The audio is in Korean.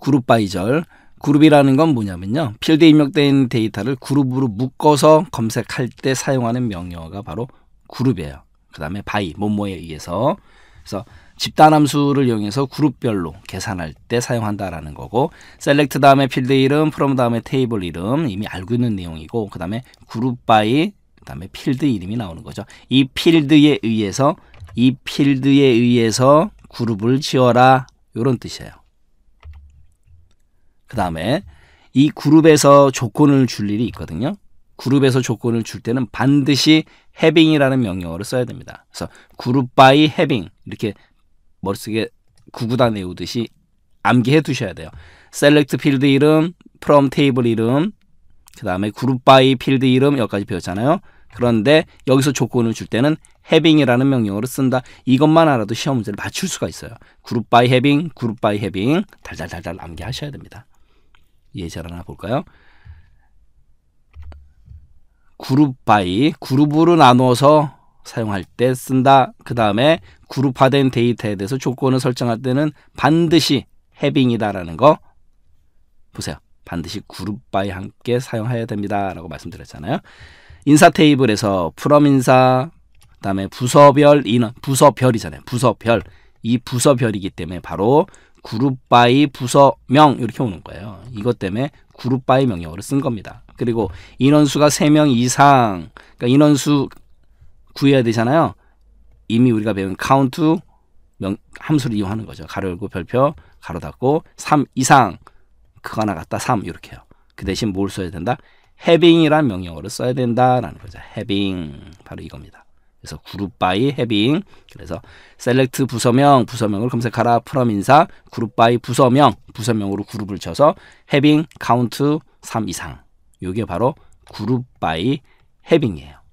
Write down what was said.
그룹 바이절. 그룹이라는 건 뭐냐면요. 필드에 입력된 데이터를 그룹으로 묶어서 검색할 때 사용하는 명령어가 바로 그룹이에요. 그 다음에 바이, 뭐뭐에 의해서. 그래서 집단함수를 이용해서 그룹별로 계산할 때 사용한다라는 거고 셀렉트 다음에 필드 이름, 프롬 다음에 테이블 이름 이미 알고 있는 내용이고 그 다음에 그룹 바이 그 다음에 필드 이름이 나오는 거죠. 이 필드에 의해서 이 필드에 의해서 그룹을 지어라 이런 뜻이에요. 그 다음에 이 그룹에서 조건을 줄 일이 있거든요. 그룹에서 조건을 줄 때는 반드시 having이라는 명령어를 써야 됩니다. 그래서 그룹 by having 이렇게 머릿속에 구구단 외우듯이 암기해 두셔야 돼요. select 필드 이름, from 테이블 이름, 그 다음에 그룹 by 필드 이름 여기까지 배웠잖아요. 그런데 여기서 조건을 줄 때는 having이라는 명령어를 쓴다. 이것만 알아도 시험 문제를 맞출 수가 있어요. 그룹 by having, 그룹 by having 달달달달 암기하셔야 됩니다. 예절 하나 볼까요? 그룹 바이 그룹으로 나눠서 사용할 때 쓴다. 그 다음에 그룹화된 데이터에 대해서 조건을 설정할 때는 반드시 해빙이다라는 거 보세요. 반드시 그룹 바이 함께 사용해야 됩니다라고 말씀드렸잖아요. 인사 테이블에서 프롬 인사 그다음에 부서별 인원 부서별이잖아요. 부서별 이 부서별이기 때문에 바로 그룹 바이 부서명 이렇게 오는 거예요. 이것 때문에 그룹 바이 명령어를 쓴 겁니다. 그리고 인원수가 세 명 이상 그러니까 인원수 구해야 되잖아요. 이미 우리가 배운 카운트 명, 함수를 이용하는 거죠. 가로 열고 별표 가로 닫고 3 이상 그거 하나 갖다 3 이렇게요. 해그 대신 뭘 써야 된다? having이란 명령어를 써야 된다라는 거죠. having 바로 이겁니다. 그래서 그룹 바이 해빙 그래서 셀렉트 부서명 부서명을 검색하라 프롬 인사 그룹 바이 부서명 부서명으로 그룹을 쳐서 해빙 카운트 3 이상 요게 바로 그룹 바이 해빙이에요.